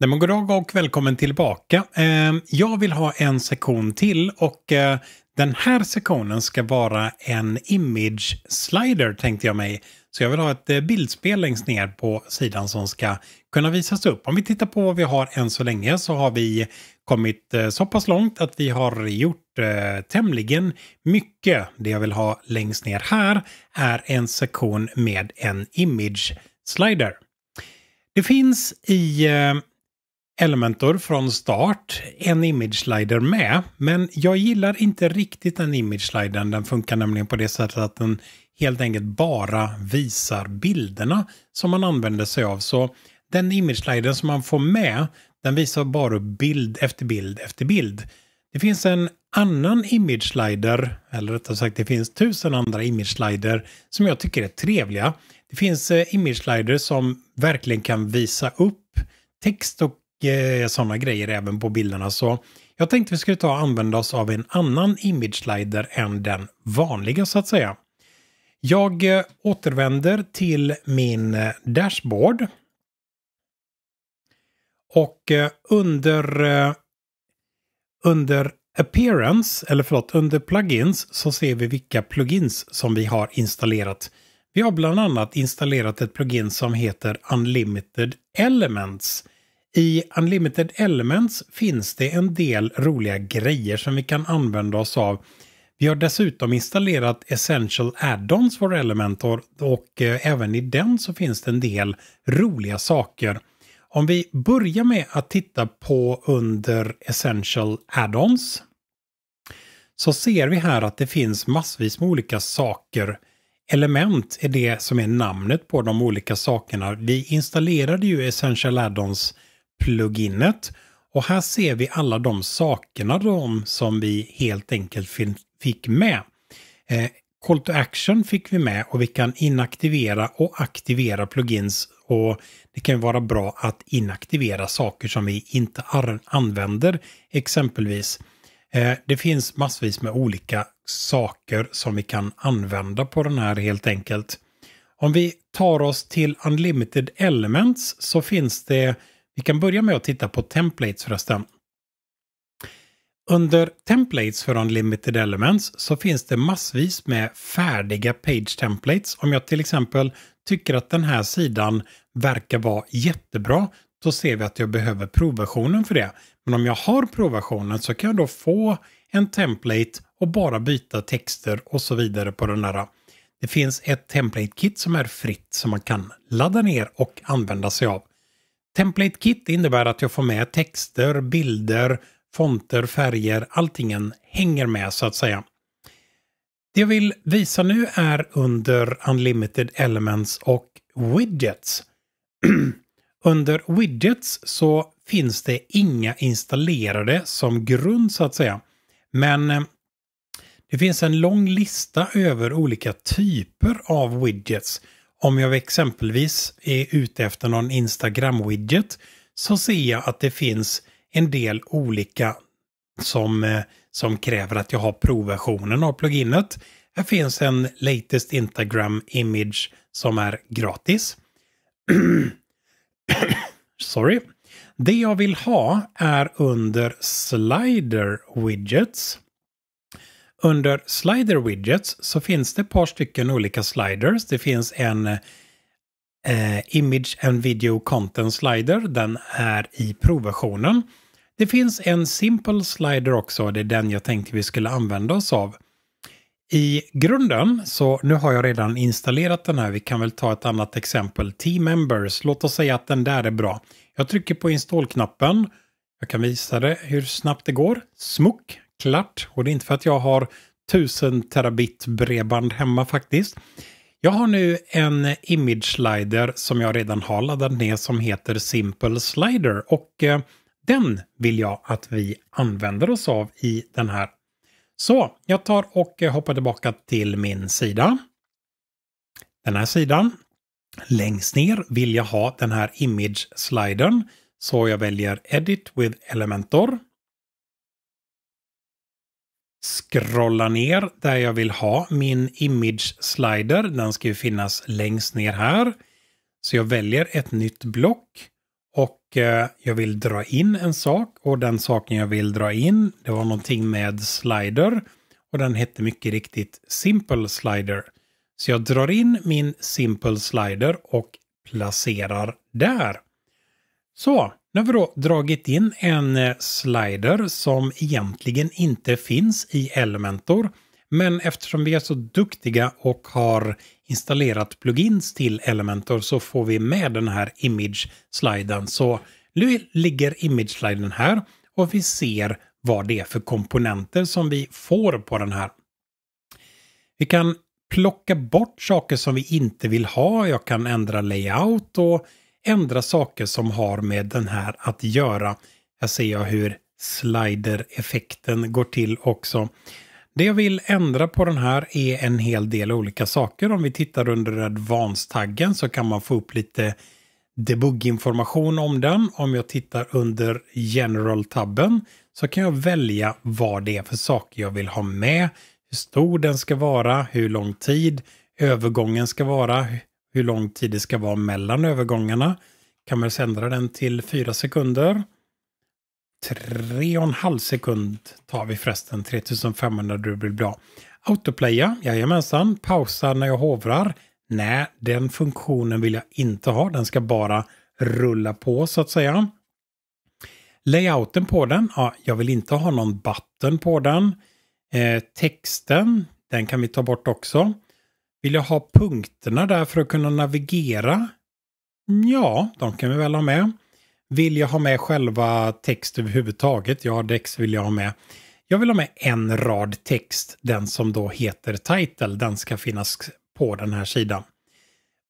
Nej, men goddag och välkommen tillbaka. Ehm, jag vill ha en sektion till och eh, den här sektionen ska vara en image slider tänkte jag mig. Så jag vill ha ett eh, bildspel längst ner på sidan som ska kunna visas upp. Om vi tittar på vad vi har än så länge så har vi kommit eh, så pass långt att vi har gjort eh, tämligen mycket. Det jag vill ha längst ner här är en sektion med en image slider. Det finns i Elementor från start, en image slider med. Men jag gillar inte riktigt den image slidern. Den funkar nämligen på det sättet att den helt enkelt bara visar bilderna som man använder sig av. Så den image slidern som man får med, den visar bara bild efter bild efter bild. Det finns en annan image slider, eller rättare sagt det finns tusen andra image slider som jag tycker är trevliga. Det finns eh, image slider som verkligen kan visa upp text och eh, sådana grejer även på bilderna. Så jag tänkte vi skulle ta och använda oss av en annan image slider än den vanliga så att säga. Jag eh, återvänder till min eh, dashboard. Och eh, under, under appearance, eller förlåt, under plugins så ser vi vilka plugins som vi har installerat. Vi har bland annat installerat ett plugin som heter Unlimited Elements. I Unlimited Elements finns det en del roliga grejer som vi kan använda oss av. Vi har dessutom installerat Essential Add-ons för Elementor och eh, även i den så finns det en del roliga saker. Om vi börjar med att titta på under Essential Add-ons så ser vi här att det finns massvis med olika saker. Element är det som är namnet på de olika sakerna. Vi installerade ju Essential Add-ons pluginet. Och här ser vi alla de sakerna de som vi helt enkelt fick med. Eh, call to action fick vi med och vi kan inaktivera och aktivera plugins och det kan vara bra att inaktivera saker som vi inte använder exempelvis. Eh, det finns massvis med olika saker som vi kan använda på den här helt enkelt. Om vi tar oss till Unlimited Elements så finns det vi kan börja med att titta på templates förresten. Under Templates för Unlimited Elements så finns det massvis med färdiga page templates. Om jag till exempel tycker att den här sidan verkar vara jättebra, då ser vi att jag behöver provversionen för det. Men om jag har provversionen så kan jag då få en template och bara byta texter och så vidare på den där. Det finns ett template kit som är fritt som man kan ladda ner och använda sig av. Template Kit innebär att jag får med texter, bilder, fonter, färger, Allting hänger med så att säga. Det jag vill visa nu är under Unlimited Elements och Widgets. under Widgets så finns det inga installerade som grund så att säga. Men eh, det finns en lång lista över olika typer av widgets om jag exempelvis är ute efter någon Instagram-widget så ser jag att det finns en del olika som, eh, som kräver att jag har provversionen av pluginet. Här finns en Latest Instagram Image som är gratis. Sorry. Det jag vill ha är under Slider Widgets. Under Slider Widgets så finns det ett par stycken olika sliders. Det finns en eh, Image and Video Content Slider. Den är i provversionen. Det finns en Simple Slider också. Det är den jag tänkte vi skulle använda oss av. I grunden, så nu har jag redan installerat den här. Vi kan väl ta ett annat exempel. Team Members. Låt oss säga att den där är bra. Jag trycker på installknappen. Jag kan visa det hur snabbt det går. Smock, klart. Och det är inte för att jag har 1000 terabit bredband hemma faktiskt. Jag har nu en image slider som jag redan har laddat ner som heter Simple Slider. Och eh, den vill jag att vi använder oss av i den här. Så jag tar och eh, hoppar tillbaka till min sida. Den här sidan. Längst ner vill jag ha den här image slidern. Så jag väljer Edit with Elementor scrolla ner där jag vill ha min image slider. Den ska ju finnas längst ner här. Så jag väljer ett nytt block och eh, jag vill dra in en sak och den saken jag vill dra in, det var någonting med slider och den hette mycket riktigt simple slider. Så jag drar in min simple slider och placerar där. Så, nu har vi då dragit in en eh, slider som egentligen inte finns i Elementor. Men eftersom vi är så duktiga och har installerat plugins till Elementor så får vi med den här image-sliden. Så nu ligger image-sliden här och vi ser vad det är för komponenter som vi får på den här. Vi kan plocka bort saker som vi inte vill ha. Jag kan ändra layout och ändra saker som har med den här att göra. Här ser jag hur slider-effekten går till också. Det jag vill ändra på den här är en hel del olika saker. Om vi tittar under advanced-taggen så kan man få upp lite debugginformation om den. Om jag tittar under general-tabben så kan jag välja vad det är för saker jag vill ha med, hur stor den ska vara, hur lång tid övergången ska vara, hur lång tid det ska vara mellan övergångarna. Kan man ändrar den till 4 sekunder. 3,5 sekund tar vi förresten, 3500 du blir bra. Autoplaya, jajamensan. Pausa när jag hovrar. Nej, den funktionen vill jag inte ha. Den ska bara rulla på så att säga. Layouten på den, ja, jag vill inte ha någon button på den. Eh, texten, den kan vi ta bort också. Vill jag ha punkterna där för att kunna navigera? Ja, de kan vi väl ha med. Vill jag ha med själva text överhuvudtaget? Ja, Dex vill jag ha med. Jag vill ha med en rad text, den som då heter title. Den ska finnas på den här sidan.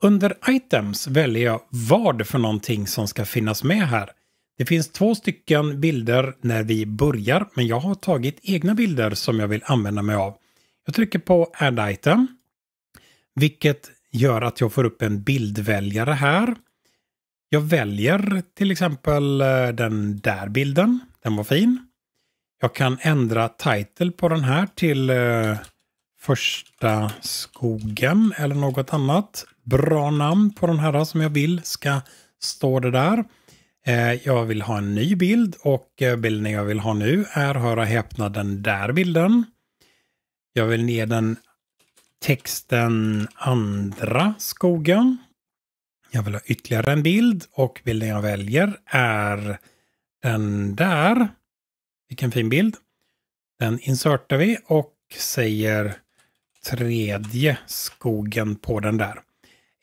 Under items väljer jag vad för någonting som ska finnas med här. Det finns två stycken bilder när vi börjar, men jag har tagit egna bilder som jag vill använda mig av. Jag trycker på add item. Vilket gör att jag får upp en bildväljare här. Jag väljer till exempel eh, den där bilden. Den var fin. Jag kan ändra title på den här till eh, första skogen eller något annat. Bra namn på den här som jag vill ska stå det där. Eh, jag vill ha en ny bild och bilden jag vill ha nu är, höra häpna, den där bilden. Jag vill ner den texten Andra skogen. Jag vill ha ytterligare en bild och bilden jag väljer är den där. Vilken fin bild. Den insertar vi och säger tredje skogen på den där.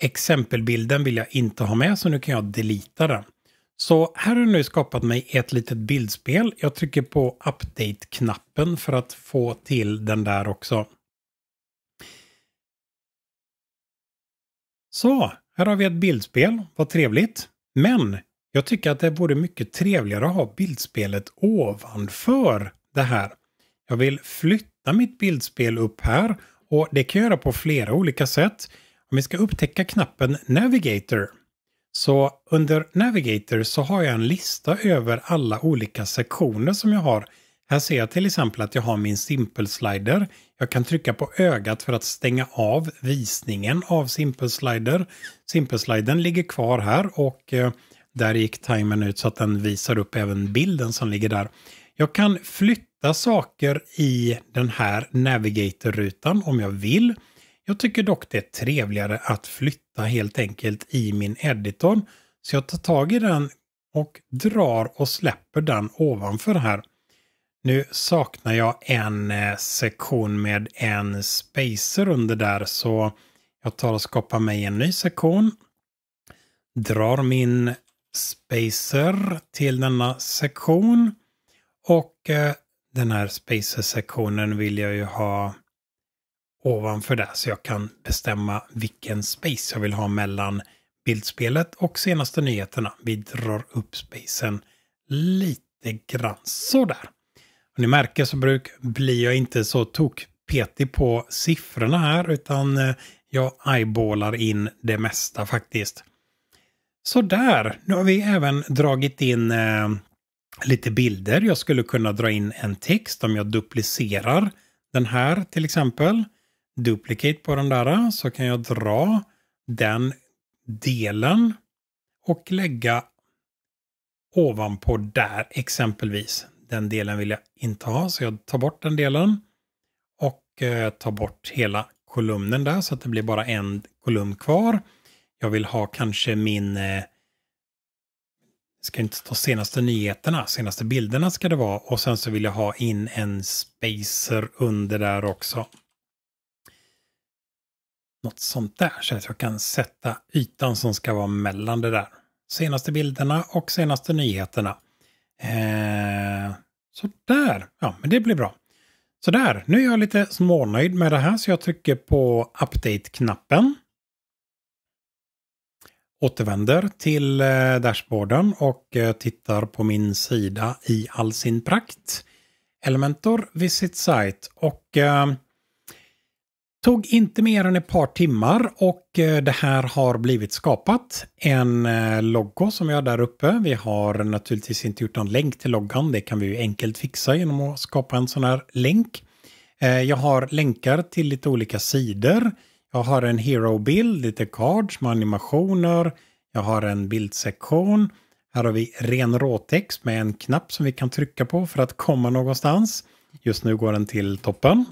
Exempelbilden vill jag inte ha med så nu kan jag delita den. Så här har jag nu skapat mig ett litet bildspel. Jag trycker på update-knappen för att få till den där också. Så, här har vi ett bildspel. Vad trevligt. Men jag tycker att det vore mycket trevligare att ha bildspelet ovanför det här. Jag vill flytta mitt bildspel upp här och det kan jag göra på flera olika sätt. Om vi ska upptäcka knappen Navigator. Så under Navigator så har jag en lista över alla olika sektioner som jag har här ser jag till exempel att jag har min simpelslider. Jag kan trycka på ögat för att stänga av visningen av simpelslider. Simpelsliden ligger kvar här och eh, där gick timern ut så att den visar upp även bilden som ligger där. Jag kan flytta saker i den här Navigator-rutan om jag vill. Jag tycker dock det är trevligare att flytta helt enkelt i min editor. Så jag tar tag i den och drar och släpper den ovanför här. Nu saknar jag en eh, sektion med en spacer under där så jag tar och skapar mig en ny sektion. Drar min spacer till denna sektion. Och eh, den här spacer-sektionen vill jag ju ha ovanför där så jag kan bestämma vilken space jag vill ha mellan bildspelet och senaste nyheterna. Vi drar upp spacen lite grann sådär. Om ni märker så bruk, blir jag inte så tokpetig på siffrorna här utan eh, jag eyeballar in det mesta faktiskt. Så där, nu har vi även dragit in eh, lite bilder. Jag skulle kunna dra in en text om jag duplicerar den här till exempel. Duplicate på den där så kan jag dra den delen och lägga ovanpå där exempelvis den delen vill jag inte ha, så jag tar bort den delen och eh, tar bort hela kolumnen där så att det blir bara en kolumn kvar. Jag vill ha kanske min... Eh, ska inte ta senaste nyheterna, senaste bilderna ska det vara och sen så vill jag ha in en spacer under där också. Något sånt där så att jag kan sätta ytan som ska vara mellan det där. Senaste bilderna och senaste nyheterna. Eh, Sådär, ja men det blir bra. Sådär, nu är jag lite smånöjd med det här så jag trycker på Update-knappen. Återvänder till eh, dashboarden och eh, tittar på min sida i all sin prakt. Elementor, Visit Site och eh, Tog inte mer än ett par timmar och eh, det här har blivit skapat. En eh, loggo som vi har där uppe. Vi har naturligtvis inte gjort någon länk till loggan. Det kan vi ju enkelt fixa genom att skapa en sån här länk. Eh, jag har länkar till lite olika sidor. Jag har en hero-bild, lite cards med animationer. Jag har en bildsektion. Här har vi ren råtext med en knapp som vi kan trycka på för att komma någonstans. Just nu går den till toppen.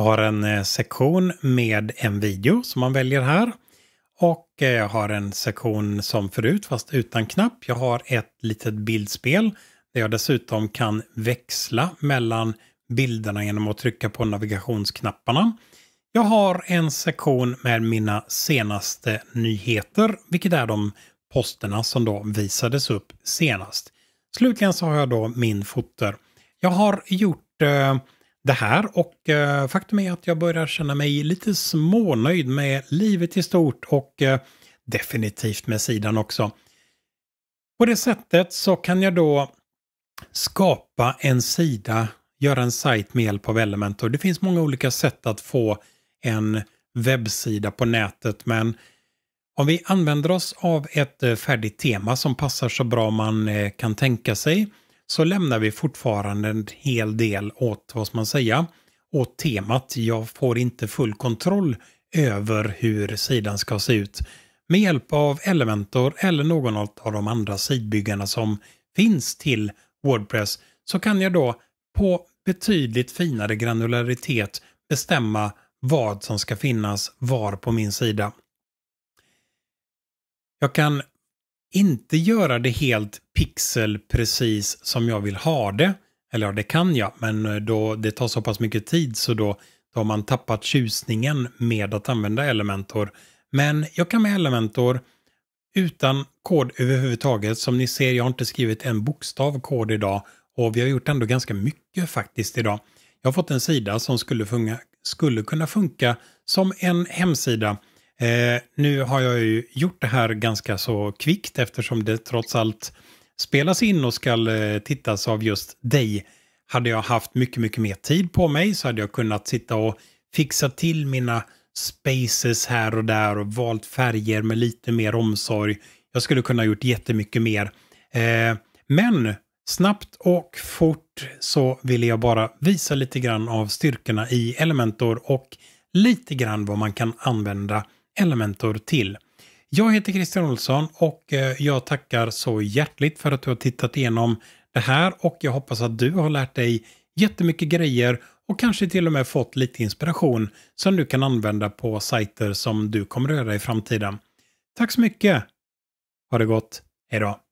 Jag har en eh, sektion med en video som man väljer här. Och eh, jag har en sektion som förut fast utan knapp. Jag har ett litet bildspel där jag dessutom kan växla mellan bilderna genom att trycka på navigationsknapparna. Jag har en sektion med mina senaste nyheter, vilket är de posterna som då visades upp senast. Slutligen så har jag då min foter. Jag har gjort eh, det här och eh, faktum är att jag börjar känna mig lite smånöjd med livet i stort och eh, definitivt med sidan också. På det sättet så kan jag då skapa en sida, göra en sajt med hjälp av Elementor. Det finns många olika sätt att få en webbsida på nätet men om vi använder oss av ett eh, färdigt tema som passar så bra man kan tänka sig så lämnar vi fortfarande en hel del åt, vad ska man säga, åt temat. Jag får inte full kontroll över hur sidan ska se ut med hjälp av Elementor eller någon av de andra sidbyggarna som finns till Wordpress så kan jag då på betydligt finare granularitet bestämma vad som ska finnas var på min sida. Jag kan inte göra det helt pixel precis som jag vill ha det. Eller ja, det kan jag, men eh, då det tar så pass mycket tid så då, då har man tappat tjusningen med att använda Elementor. Men jag kan med Elementor utan kod överhuvudtaget. Som ni ser, jag har inte skrivit en bokstav kod idag och vi har gjort ändå ganska mycket faktiskt idag. Jag har fått en sida som skulle, funga, skulle kunna funka som en hemsida Eh, nu har jag ju gjort det här ganska så kvickt eftersom det trots allt spelas in och ska eh, tittas av just dig. Hade jag haft mycket, mycket mer tid på mig så hade jag kunnat sitta och fixa till mina spaces här och där och valt färger med lite mer omsorg. Jag skulle kunna ha gjort jättemycket mer. Eh, men snabbt och fort så ville jag bara visa lite grann av styrkorna i Elementor och lite grann vad man kan använda Elementor till. Jag heter Christian Olsson och eh, jag tackar så hjärtligt för att du har tittat igenom det här och jag hoppas att du har lärt dig jättemycket grejer och kanske till och med fått lite inspiration som du kan använda på sajter som du kommer att göra i framtiden. Tack så mycket! Ha det gott! Hej då!